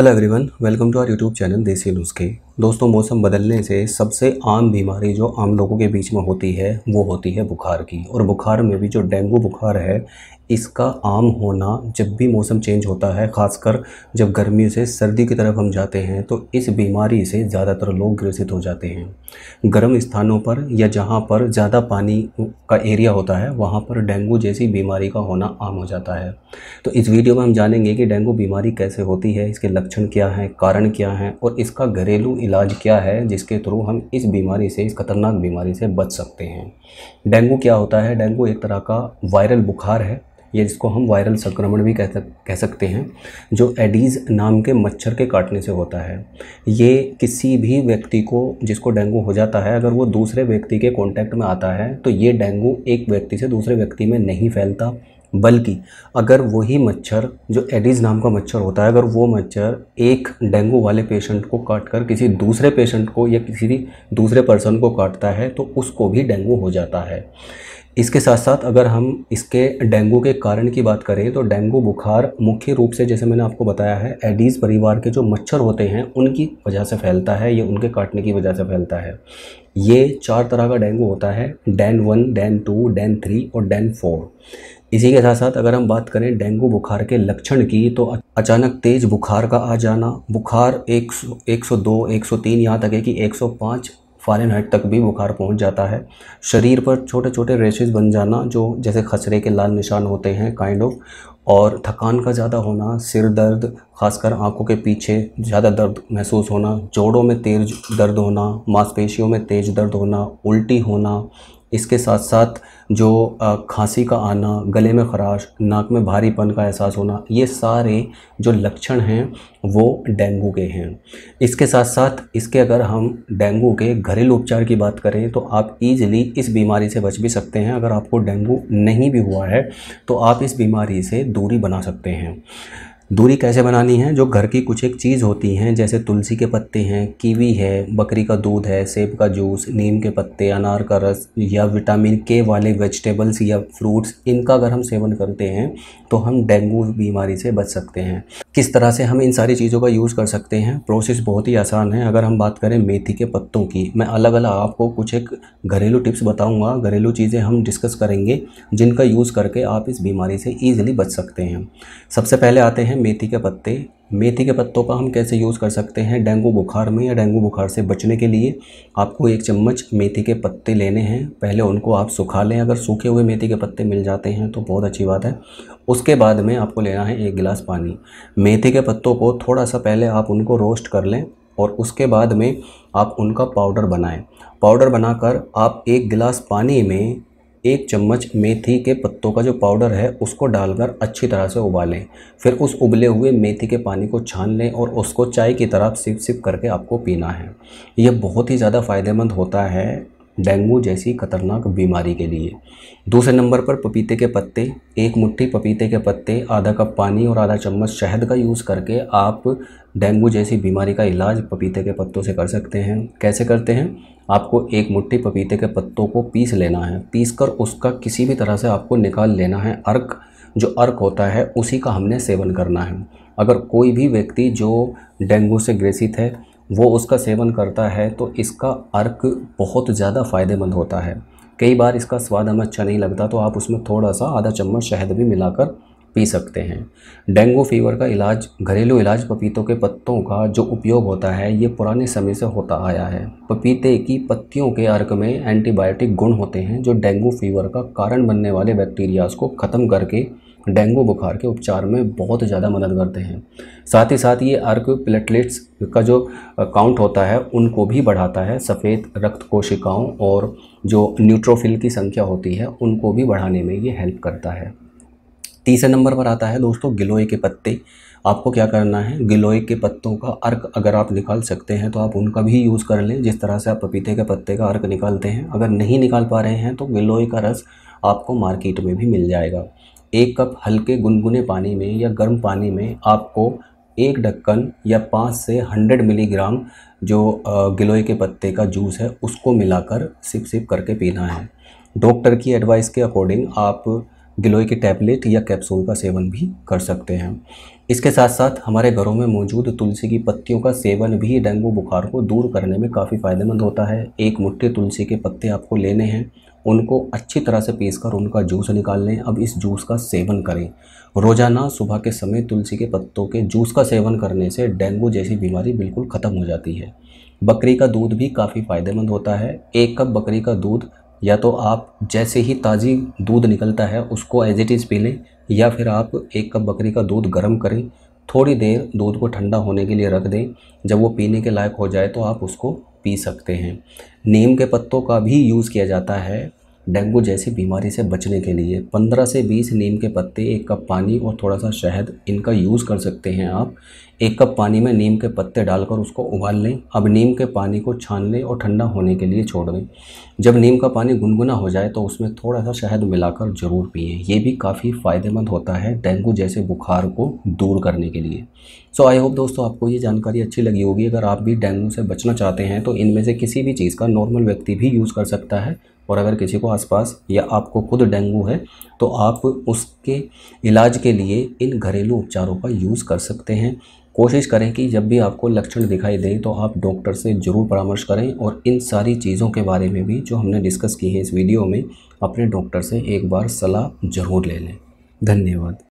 hello everyone welcome to our YouTube channel देसी नुस्खे दोस्तों मौसम बदलने से सबसे आम बीमारी जो आम लोगों के बीच में होती है वो होती है बुखार की और बुखार में भी जो डेंगू बुखार है इसका आम होना जब भी मौसम चेंज होता है खासकर जब गर्मी से सर्दी की तरफ हम जाते हैं तो इस बीमारी से ज़्यादातर लोग ग्रसित हो जाते हैं गर्म स्थानों पर या जहाँ पर ज़्यादा पानी का एरिया होता है वहाँ पर डेंगू जैसी बीमारी का होना आम हो जाता है तो इस वीडियो में हम जानेंगे कि डेंगू बीमारी कैसे होती है इसके लक्षण क्या हैं कारण क्या हैं और इसका घरेलू इलाज क्या है जिसके थ्रू हम इस बीमारी से इस खतरनाक बीमारी से बच सकते हैं डेंगू क्या होता है डेंगू एक तरह का वायरल बुखार है या जिसको हम वायरल संक्रमण भी कह कह सकते हैं जो एडीज़ नाम के मच्छर के काटने से होता है ये किसी भी व्यक्ति को जिसको डेंगू हो जाता है अगर वो दूसरे व्यक्ति के कांटेक्ट में आता है तो ये डेंगू एक व्यक्ति से दूसरे व्यक्ति में नहीं फैलता बल्कि अगर वही मच्छर जो एडिज नाम का मच्छर होता है अगर वो मच्छर एक डेंगू वाले पेशेंट को काट कर किसी दूसरे पेशेंट को या किसी दूसरे पर्सन को काटता है तो उसको भी डेंगू हो जाता है इसके साथ साथ अगर हम इसके डेंगू के कारण की बात करें तो डेंगू बुखार मुख्य रूप से जैसे मैंने आपको बताया है एडीज़ परिवार के जो मच्छर होते हैं उनकी वजह से फैलता है या उनके काटने की वजह से फैलता है ये चार तरह का डेंगू होता है DEN one DEN two DEN three और डैन फोर इसी के साथ साथ अगर हम बात करें डेंगू बुखार के लक्षण की तो अचानक तेज़ बुखार का आ जाना बुखार एक एक सौ दो एक सौ तीन यहाँ तक है कि एक सौ पाँच फ़ारेनहाइट तक भी बुखार पहुंच जाता है शरीर पर छोटे छोटे रेशेज बन जाना जो जैसे खसरे के लाल निशान होते हैं काइंड ऑफ और थकान का ज़्यादा होना सिर दर्द खासकर आंखों के पीछे ज़्यादा दर्द महसूस होना जोड़ों में तेज दर्द होना मांसपेशियों में तेज दर्द होना उल्टी होना इसके साथ साथ जो खांसी का आना गले में खराश नाक में भारीपन का एहसास होना ये सारे जो लक्षण हैं वो डेंगू के हैं इसके साथ साथ इसके अगर हम डेंगू के घरेलू उपचार की बात करें तो आप इजीली इस बीमारी से बच भी सकते हैं अगर आपको डेंगू नहीं भी हुआ है तो आप इस बीमारी से दूरी बना सकते हैं दूरी कैसे बनानी है जो घर की कुछ एक चीज़ होती हैं जैसे तुलसी के पत्ते हैं कीवी है बकरी का दूध है सेब का जूस नीम के पत्ते अनार का रस या विटामिन के वाले वेजिटेबल्स या फ्रूट्स इनका अगर हम सेवन करते हैं तो हम डेंगू बीमारी से बच सकते हैं किस तरह से हम इन सारी चीज़ों का यूज़ कर सकते हैं प्रोसेस बहुत ही आसान है अगर हम बात करें मेथी के पत्तों की मैं अलग अलग आपको कुछ एक घरेलू टिप्स बताऊँगा घरेलू चीज़ें हम डिस्कस करेंगे जिनका यूज़ करके आप इस बीमारी से ईजिली बच सकते हैं सबसे पहले आते हैं मेथी के पत्ते मेथी के पत्तों का हम कैसे यूज़ कर सकते हैं डेंगू बुखार में या डेंगू बुखार से बचने के लिए आपको एक चम्मच मेथी के पत्ते लेने हैं पहले उनको आप सुखा लें अगर सूखे हुए मेथी के पत्ते मिल जाते हैं तो बहुत अच्छी बात है उसके बाद में आपको लेना है एक गिलास पानी मेथी के पत्तों को थोड़ा सा पहले आप उनको रोस्ट कर लें और उसके बाद में आप उनका पाउडर बनाएं पाउडर बनाकर आप एक गिलास पानी में एक चम्मच मेथी के पत्तों का जो पाउडर है उसको डालकर अच्छी तरह से उबालें फिर उस उबले हुए मेथी के पानी को छान लें और उसको चाय की तरह सिप सिप करके आपको पीना है यह बहुत ही ज़्यादा फ़ायदेमंद होता है डेंगू जैसी खतरनाक बीमारी के लिए दूसरे नंबर पर पपीते के पत्ते एक मुट्ठी पपीते के पत्ते आधा कप पानी और आधा चम्मच शहद का यूज़ करके आप डेंगू जैसी बीमारी का इलाज पपीते के पत्तों से कर सकते हैं कैसे करते हैं आपको एक मुट्ठी पपीते के पत्तों को पीस लेना है पीस कर उसका किसी भी तरह से आपको निकाल लेना है अर्क जो अर्क होता है उसी का हमने सेवन करना है अगर कोई भी व्यक्ति जो डेंगू से ग्रसित है वो उसका सेवन करता है तो इसका अर्क बहुत ज़्यादा फ़ायदेमंद होता है कई बार इसका स्वाद हमें अच्छा नहीं लगता तो आप उसमें थोड़ा सा आधा चम्मच शहद भी मिलाकर पी सकते हैं डेंगू फीवर का इलाज घरेलू इलाज पपीतों के पत्तों का जो उपयोग होता है ये पुराने समय से होता आया है पपीते की पत्तियों के अर्क में एंटीबायोटिक गुण होते हैं जो डेंगू फीवर का कारण बनने वाले बैक्टीरियाज को ख़त्म करके डेंगू बुखार के उपचार में बहुत ज़्यादा मदद करते हैं साथ ही साथ ये अर्क प्लेटलेट्स का जो काउंट होता है उनको भी बढ़ाता है सफ़ेद रक्त कोशिकाओं और जो न्यूट्रोफिल की संख्या होती है उनको भी बढ़ाने में ये हेल्प करता है तीसरे नंबर पर आता है दोस्तों गिलोय के पत्ते आपको क्या करना है गिलोय के पत्तों का अर्क अगर आप निकाल सकते हैं तो आप उनका भी यूज़ कर लें जिस तरह से आप पपीते के पत्ते का अर्क निकालते हैं अगर नहीं निकाल पा रहे हैं तो गिलोय का रस आपको मार्केट में भी मिल जाएगा एक कप हल्के गुनगुने पानी में या गर्म पानी में आपको एक ढक्कन या पाँच से हंड्रेड मिलीग्राम जो गिलोय के पत्ते का जूस है उसको मिलाकर सिप सिप करके पीना है डॉक्टर की एडवाइस के अकॉर्डिंग आप गिलोय की टैबलेट या कैप्सूल का सेवन भी कर सकते हैं इसके साथ साथ हमारे घरों में मौजूद तुलसी की पत्तियों का सेवन भी डेंगू बुखार को दूर करने में काफ़ी फ़ायदेमंद होता है एक मुट्ठी तुलसी के पत्ते आपको लेने हैं उनको अच्छी तरह से पीस कर उनका जूस निकाल लें अब इस जूस का सेवन करें रोज़ाना सुबह के समय तुलसी के पत्तों के जूस का सेवन करने से डेंगू जैसी बीमारी बिल्कुल ख़त्म हो जाती है बकरी का दूध भी काफ़ी फ़ायदेमंद होता है एक कप बकरी का दूध या तो आप जैसे ही ताज़ी दूध निकलता है उसको एज इट इज़ पी लें या फिर आप एक कप बकरी का दूध गर्म करें थोड़ी देर दूध को ठंडा होने के लिए रख दें जब वो पीने के लायक हो जाए तो आप उसको पी सकते हैं नीम के पत्तों का भी यूज़ किया जाता है डेंगू जैसी बीमारी से बचने के लिए पंद्रह से बीस नीम के पत्ते एक कप पानी और थोड़ा सा शहद इनका यूज़ कर सकते हैं आप एक कप पानी में नीम के पत्ते डालकर उसको उबाल लें अब नीम के पानी को छान लें और ठंडा होने के लिए छोड़ दें जब नीम का पानी गुनगुना हो जाए तो उसमें थोड़ा सा शहद मिलाकर ज़रूर पिए ये भी काफ़ी फ़ायदेमंद होता है डेंगू जैसे बुखार को दूर करने के लिए सो आई होप दोस्तों आपको ये जानकारी अच्छी लगी होगी अगर आप भी डेंगू से बचना चाहते हैं तो इनमें से किसी भी चीज़ का नॉर्मल व्यक्ति भी यूज़ कर सकता है और अगर किसी को आसपास या आपको खुद डेंगू है तो आप उसके इलाज के लिए इन घरेलू उपचारों का यूज़ कर सकते हैं कोशिश करें कि जब भी आपको लक्षण दिखाई दें तो आप डॉक्टर से ज़रूर परामर्श करें और इन सारी चीज़ों के बारे में भी जो हमने डिस्कस की है इस वीडियो में अपने डॉक्टर से एक बार सलाह ज़रूर ले लें धन्यवाद